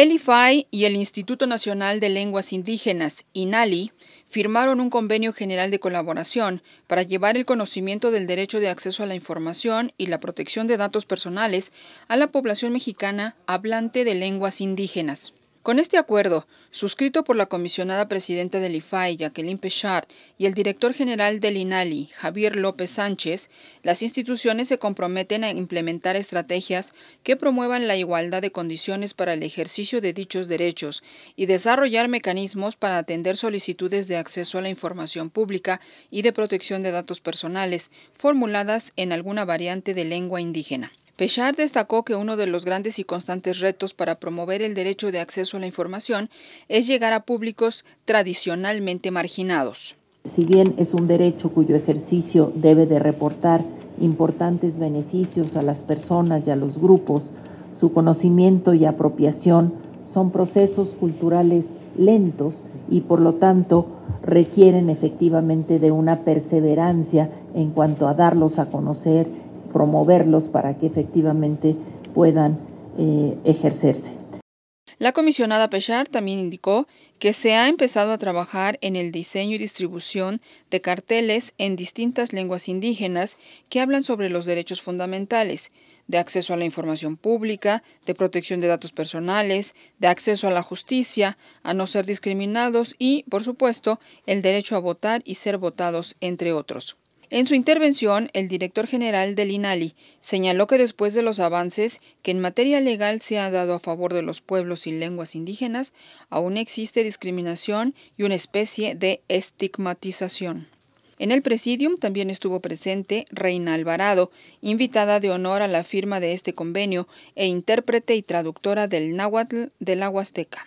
El y el Instituto Nacional de Lenguas Indígenas, INALI, firmaron un convenio general de colaboración para llevar el conocimiento del derecho de acceso a la información y la protección de datos personales a la población mexicana hablante de lenguas indígenas. Con este acuerdo, suscrito por la comisionada presidenta del IFAI, Jacqueline Pechard, y el director general del INALI, Javier López Sánchez, las instituciones se comprometen a implementar estrategias que promuevan la igualdad de condiciones para el ejercicio de dichos derechos y desarrollar mecanismos para atender solicitudes de acceso a la información pública y de protección de datos personales formuladas en alguna variante de lengua indígena. Pechard destacó que uno de los grandes y constantes retos para promover el derecho de acceso a la información es llegar a públicos tradicionalmente marginados. Si bien es un derecho cuyo ejercicio debe de reportar importantes beneficios a las personas y a los grupos, su conocimiento y apropiación son procesos culturales lentos y por lo tanto requieren efectivamente de una perseverancia en cuanto a darlos a conocer promoverlos para que efectivamente puedan eh, ejercerse. La comisionada Pechar también indicó que se ha empezado a trabajar en el diseño y distribución de carteles en distintas lenguas indígenas que hablan sobre los derechos fundamentales, de acceso a la información pública, de protección de datos personales, de acceso a la justicia, a no ser discriminados y, por supuesto, el derecho a votar y ser votados, entre otros. En su intervención, el director general del INALI señaló que después de los avances que en materia legal se ha dado a favor de los pueblos y lenguas indígenas, aún existe discriminación y una especie de estigmatización. En el presidium también estuvo presente Reina Alvarado, invitada de honor a la firma de este convenio e intérprete y traductora del náhuatl de la Huasteca.